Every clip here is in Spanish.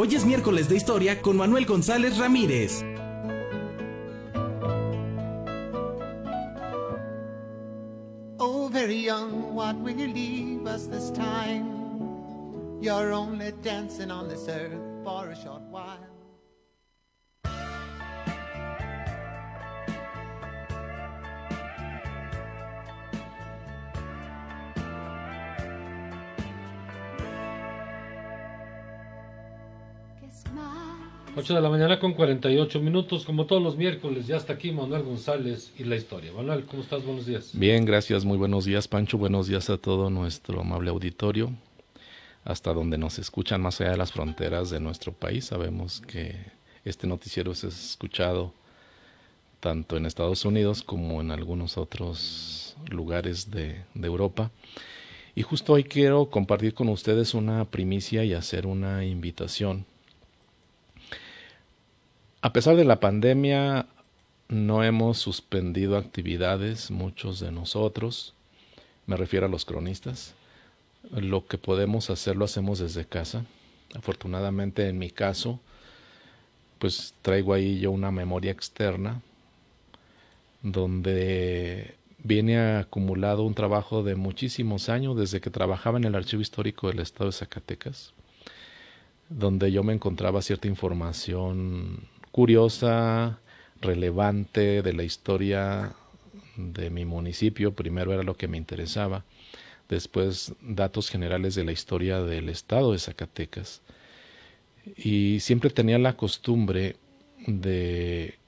Hoy es miércoles de historia con Manuel González Ramírez. Oh, very young, what will you leave us this time? You're only dancing on this earth for a short while. 8 de la mañana con 48 minutos, como todos los miércoles. Ya está aquí Manuel González y la historia. Manuel, ¿cómo estás? Buenos días. Bien, gracias. Muy buenos días, Pancho. Buenos días a todo nuestro amable auditorio. Hasta donde nos escuchan más allá de las fronteras de nuestro país. Sabemos que este noticiero es escuchado tanto en Estados Unidos como en algunos otros lugares de Europa. Y justo hoy quiero compartir con ustedes una primicia y hacer una invitación a pesar de la pandemia, no hemos suspendido actividades, muchos de nosotros, me refiero a los cronistas. Lo que podemos hacer lo hacemos desde casa. Afortunadamente en mi caso, pues traigo ahí yo una memoria externa donde viene acumulado un trabajo de muchísimos años desde que trabajaba en el Archivo Histórico del Estado de Zacatecas, donde yo me encontraba cierta información curiosa, relevante de la historia de mi municipio. Primero era lo que me interesaba. Después datos generales de la historia del estado de Zacatecas. Y siempre tenía la costumbre de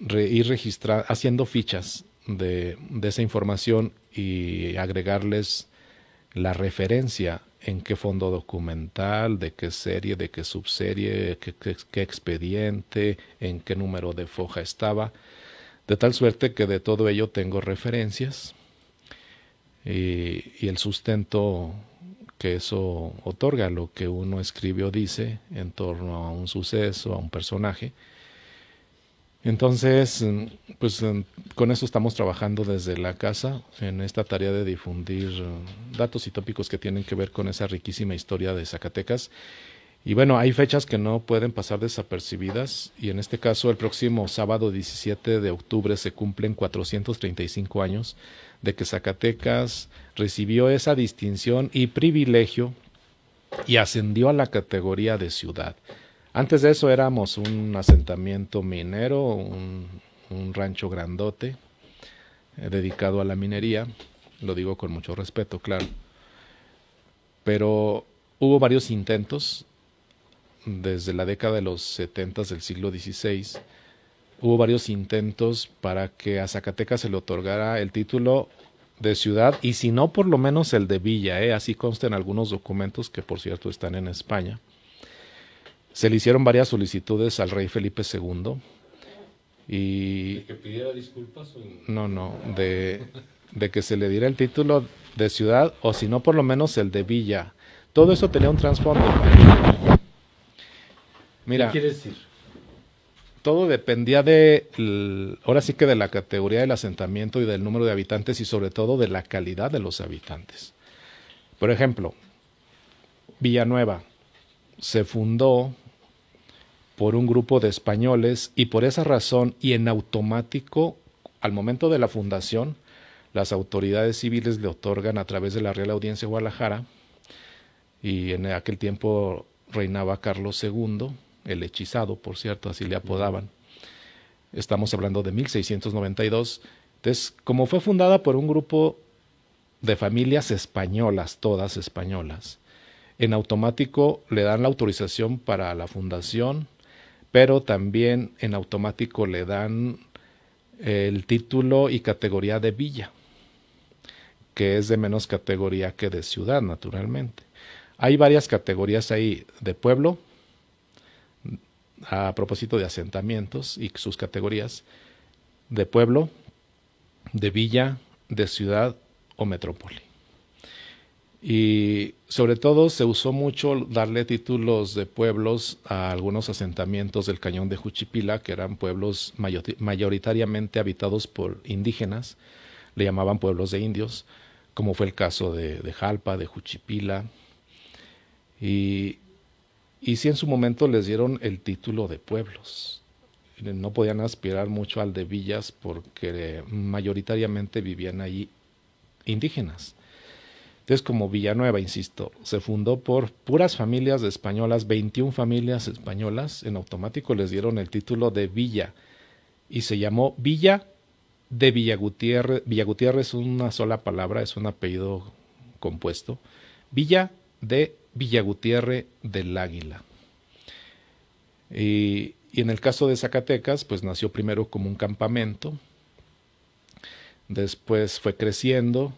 ir registrar, haciendo fichas de, de esa información y agregarles la referencia en qué fondo documental, de qué serie, de qué subserie, qué, expediente, en qué número de foja estaba, de tal suerte que de todo ello tengo referencias y, y el sustento que eso otorga, lo que uno escribe o dice en torno a un suceso, a un personaje, entonces, mm, pues mm, con eso estamos trabajando desde la casa en esta tarea de difundir mm, datos y tópicos que tienen que ver con esa riquísima historia de Zacatecas. Y bueno, hay fechas que no pueden pasar desapercibidas y en este caso el próximo sábado 17 de octubre se cumplen 435 años de que Zacatecas recibió esa distinción y privilegio y ascendió a la categoría de ciudad. Antes de eso éramos un asentamiento minero, un, rancho grandote eh, dedicado a la minería. Lo digo con mucho respeto, claro. Pero hubo varios intentos desde la década de los 70 del siglo XVI. Hubo varios intentos para que a Zacatecas se le otorgara el título de ciudad y si no por lo menos el de villa, ¿eh? así consta en algunos documentos que por cierto están en España. Se le hicieron varias solicitudes al rey Felipe II y... ¿De que pidiera disculpas? O... No, no, de, que se le diera el título de ciudad o si no por lo menos el de villa. Todo eso tenía un trasfondo. Mira, ¿Qué quiere decir? Todo dependía de, ahora sí que de la categoría del asentamiento y del número de habitantes y sobre todo de la calidad de los habitantes. Por ejemplo, Villanueva se fundó por un grupo de españoles y por esa razón y en automático, al momento de la fundación, las autoridades civiles le otorgan a través de la Real Audiencia de Guadalajara y en aquel tiempo reinaba Carlos II, el hechizado, por cierto, así le apodaban. Estamos hablando de 1692. Entonces, como fue fundada por un grupo de familias españolas, todas españolas, en automático le dan la autorización para la fundación, pero también en automático le dan eh, el título y categoría de villa, que es de menos categoría que de ciudad, naturalmente. Hay varias categorías ahí de pueblo, a propósito de asentamientos y sus categorías, de pueblo, de villa, de ciudad o metrópoli. Y sobre todo se usó mucho darle títulos de pueblos a algunos asentamientos del cañón de Juchipila, que eran pueblos mayoritariamente habitados por indígenas, le llamaban pueblos de indios, como fue el caso de, Jalpa, de Juchipila. Y, y sí en su momento les dieron el título de pueblos. No podían aspirar mucho al de villas porque mayoritariamente vivían allí indígenas. Entonces, como Villanueva, insisto, se fundó por puras familias españolas, 21 familias españolas, en automático les dieron el título de Villa y se llamó Villa de Villagutierre, Villagutierre es una sola palabra, es un apellido compuesto. Villa de Villagutierre del Águila. y en el caso de Zacatecas, pues nació primero como un campamento, después fue creciendo,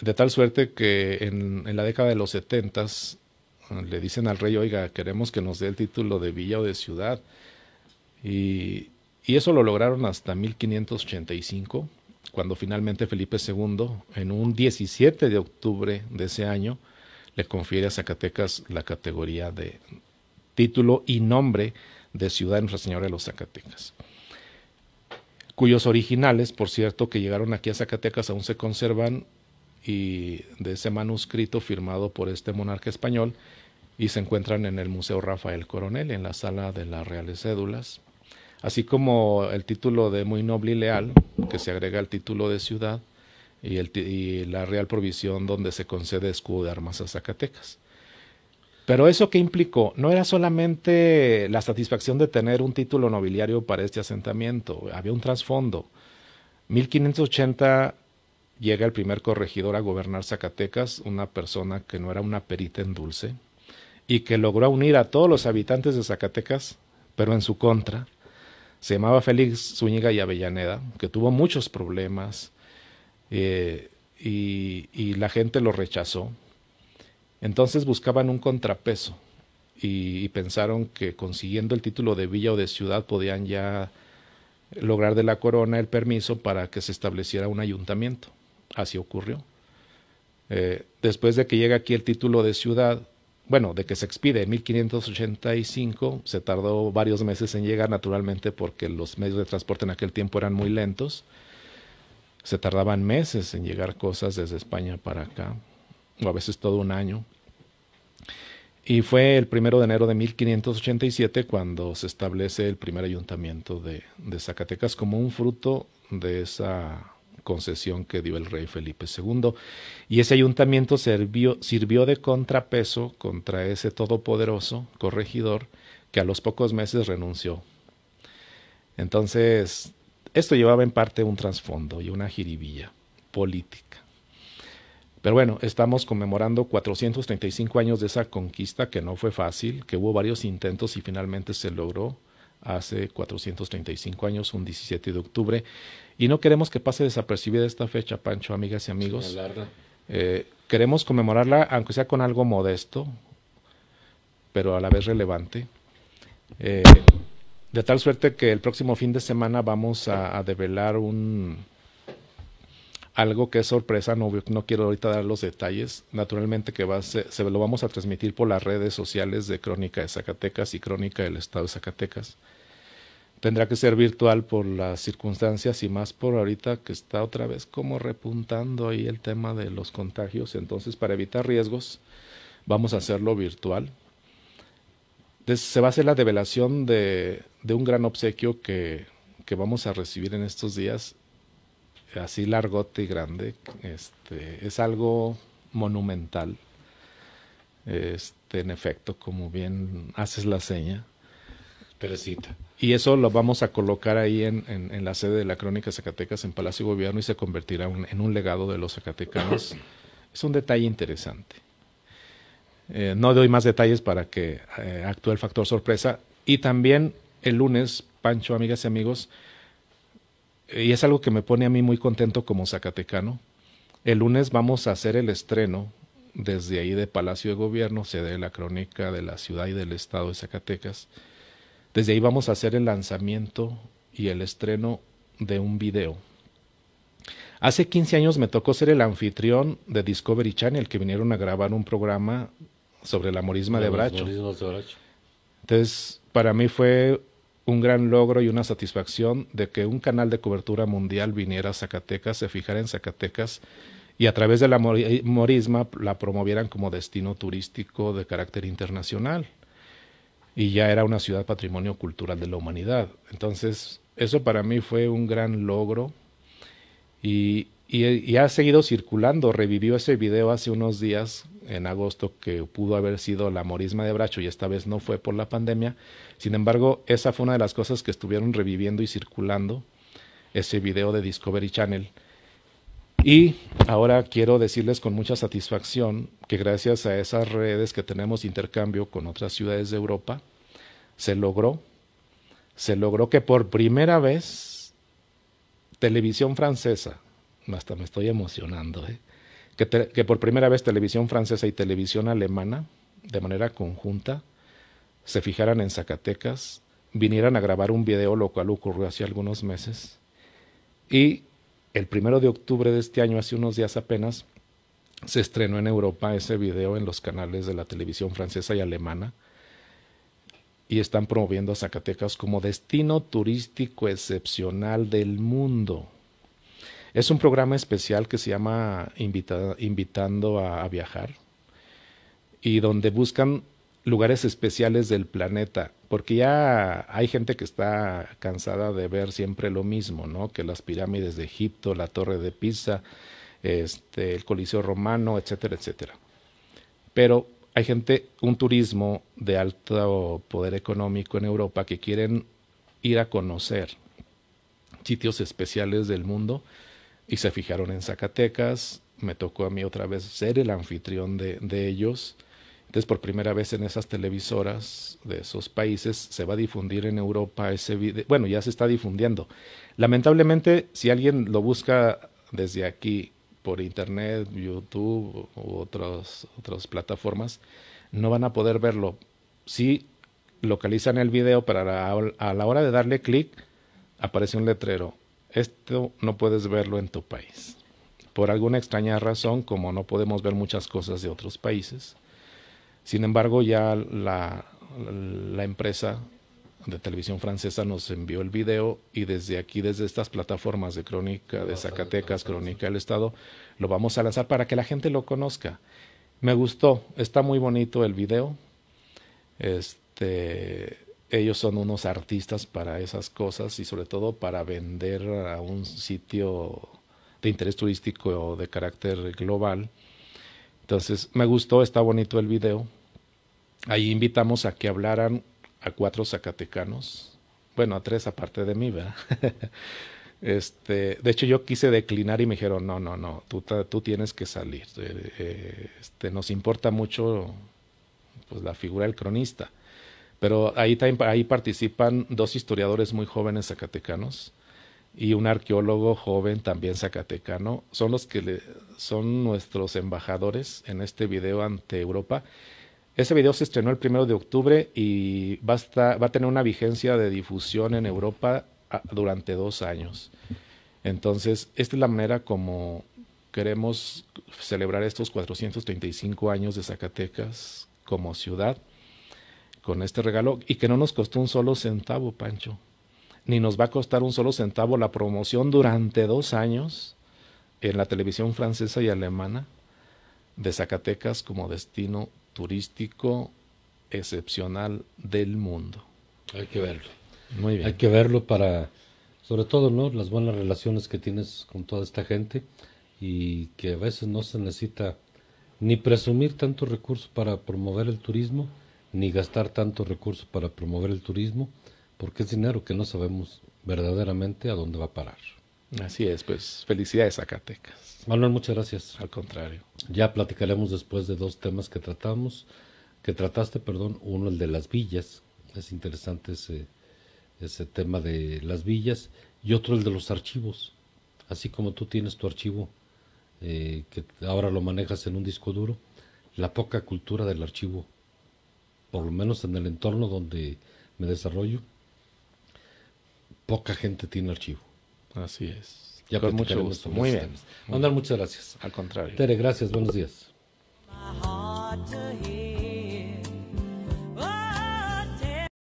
de tal suerte que en, en la década de los setentas eh, le dicen al rey, oiga, queremos que nos dé el título de villa o de ciudad. Y, y eso lo lograron hasta 1585, cuando finalmente Felipe II, en un 17 de octubre de ese año, le confiere a Zacatecas la categoría de título y nombre de Ciudad de Nuestra Señora de los Zacatecas, cuyos originales, por cierto, que llegaron aquí a Zacatecas aún se conservan y de ese manuscrito firmado por este monarca español y se encuentran en el Museo Rafael Coronel, en la sala de las Reales Cédulas, así como el título de Muy Noble y Leal, que se agrega al título de ciudad y, la Real Provisión donde se concede escudo de armas a Zacatecas. Pero eso que implicó no era solamente la satisfacción de tener un título nobiliario para este asentamiento, había un trasfondo. 1580 llega el primer corregidor a gobernar Zacatecas, una persona que no era una perita en dulce, y que logró unir a todos los habitantes de Zacatecas, pero en su contra. Se llamaba Félix Zúñiga y Avellaneda, que tuvo muchos problemas eh, y, la gente lo rechazó. Entonces buscaban un contrapeso y pensaron que consiguiendo el título de villa o de ciudad podían ya lograr de la corona el permiso para que se estableciera un ayuntamiento. Así ocurrió. Eh, después de que llega aquí el título de ciudad, bueno, de que se expide en 1585, se tardó varios meses en llegar naturalmente porque los medios de transporte en aquel tiempo eran muy lentos. Se tardaban meses en llegar cosas desde España para acá, o a veces todo un año. Y fue el primero de enero de 1587 cuando se establece el primer ayuntamiento de Zacatecas como un fruto de esa concesión que dio el rey Felipe II. Y ese ayuntamiento sirvió, sirvió de contrapeso contra ese todopoderoso corregidor que a los pocos meses renunció. Entonces, esto llevaba en parte un trasfondo y una jiribilla política. Pero bueno, estamos conmemorando 435 años de esa conquista que no fue fácil, que hubo varios intentos y finalmente se logró hace 435 años, un 17 de octubre. Y no queremos que pase desapercibida esta fecha, Pancho, amigas y amigos. Eh, queremos conmemorarla, aunque sea con algo modesto, pero a la vez relevante. Eh, de tal suerte que el próximo fin de semana vamos a, develar un algo que es sorpresa, no, quiero ahorita dar los detalles, naturalmente que va, se lo vamos a transmitir por las redes sociales de Crónica de Zacatecas y Crónica del Estado de Zacatecas tendrá que ser virtual por las circunstancias y más por ahorita que está otra vez como repuntando ahí el tema de los contagios. Entonces, para evitar riesgos, vamos a hacerlo virtual. se va a hacer la develación de, un gran obsequio que, que, vamos a recibir en estos días, así largote y grande. Este, es algo monumental, este, en efecto, como bien haces la seña. Teresita. Y eso lo vamos a colocar ahí en, la sede de la Crónica Zacatecas en Palacio de Gobierno y se convertirá en un legado de los zacatecanos. es un detalle interesante. Eh, no doy más detalles para que eh, actúe el factor sorpresa. Y también el lunes, Pancho, amigas y amigos, eh, y es algo que me pone a mí muy contento como zacatecano, el lunes vamos a hacer el estreno desde ahí de Palacio de Gobierno, sede de la Crónica de la Ciudad y del Estado de Zacatecas desde ahí vamos a hacer el lanzamiento y el estreno de un video. Hace 15 años me tocó ser el anfitrión de Discovery Channel, que vinieron a grabar un programa sobre la morisma de Bracho. Entonces, para mí fue un gran logro y una satisfacción de que un canal de cobertura mundial viniera a Zacatecas, se fijara en Zacatecas y a través de la morisma la promovieran como destino turístico de carácter internacional y ya era una ciudad patrimonio cultural de la humanidad. Entonces, eso para mí fue un gran logro y, ha seguido circulando. Revivió ese video hace unos días, en agosto, que pudo haber sido la morisma de Bracho y esta vez no fue por la pandemia. Sin embargo, esa fue una de las cosas que estuvieron reviviendo y circulando, ese video de Discovery Channel y ahora quiero decirles con mucha satisfacción que gracias a esas redes que tenemos de intercambio con otras ciudades de Europa, se logró, se logró que por primera vez televisión francesa, hasta me estoy emocionando, ¿eh? que, que por primera vez televisión francesa y televisión alemana, de manera conjunta, se fijaran en Zacatecas, vinieran a grabar un video, lo cual ocurrió hace algunos meses, y el primero de octubre de este año, hace unos días apenas, se estrenó en Europa ese video en los canales de la televisión francesa y alemana y están promoviendo a Zacatecas como destino turístico excepcional del mundo. Es un programa especial que se llama Invitando a Viajar y donde buscan lugares especiales del planeta porque ya hay gente que está cansada de ver siempre lo mismo, ¿no? Que las pirámides de Egipto, la Torre de Pisa, este, el Coliseo Romano, etcétera, etcétera. Pero hay gente, un turismo de alto poder económico en Europa que quieren ir a conocer sitios especiales del mundo y se fijaron en Zacatecas. Me tocó a mí otra vez ser el anfitrión de ellos entonces, por primera vez en esas televisoras de esos países se va a difundir en Europa ese video. Bueno, ya se está difundiendo. Lamentablemente, si alguien lo busca desde aquí por internet, YouTube u otras plataformas, no van a poder verlo. Si localizan el video para a la hora de darle clic, aparece un letrero. Esto no puedes verlo en tu país. Por alguna extraña razón, como no podemos ver muchas cosas de otros países, sin embargo, ya la, la empresa de televisión francesa nos envió el video y desde aquí, desde estas plataformas de Crónica de Zacatecas, Crónica del Estado, lo vamos a lanzar para que la gente lo conozca. Me gustó, está muy bonito el video. Este, ellos son unos artistas para esas cosas y sobre todo para vender a un sitio de interés turístico o de carácter global entonces, me gustó, está bonito el video. Ahí invitamos a que hablaran a cuatro zacatecanos, bueno, a tres aparte de mí, ¿verdad? Este, de hecho, yo quise declinar y me dijeron, no, no, no, tú, tienes que salir. Eh, eh, este, nos importa mucho pues, la figura del cronista. Pero ahí, ahí participan dos historiadores muy jóvenes zacatecanos, y un arqueólogo joven también zacatecano, son los que le, son nuestros embajadores en este video ante Europa. Ese video se estrenó el primero de octubre y va va a tener una vigencia de difusión en Europa ah, durante dos años. Entonces, esta es la manera como queremos celebrar estos 435 años de Zacatecas como ciudad con este regalo y que no nos costó un solo centavo, Pancho ni nos va a costar un solo centavo la promoción durante dos años en la televisión francesa y alemana de Zacatecas como destino turístico excepcional del mundo. Hay que verlo. Muy bien. Hay que verlo para, sobre todo, ¿no? Las buenas relaciones que tienes con toda esta gente y que a veces no se necesita ni presumir tantos recursos para promover el turismo, ni gastar tantos recursos para promover el turismo, porque es dinero que no sabemos verdaderamente a dónde va a parar. Así es, pues felicidades Zacatecas. Manuel, muchas gracias. Al contrario. Ya platicaremos después de dos temas que tratamos, que trataste, perdón, uno el de las villas, es interesante ese, ese tema de las villas, y otro el de los archivos, así como tú tienes tu archivo, eh, que ahora lo manejas en un disco duro, la poca cultura del archivo, por lo menos en el entorno donde me desarrollo, poca gente tiene archivo. Así es. Ya Con mucho gusto. Muy bien. Andar, muchas gracias. Al contrario. Tere, gracias. Buenos días.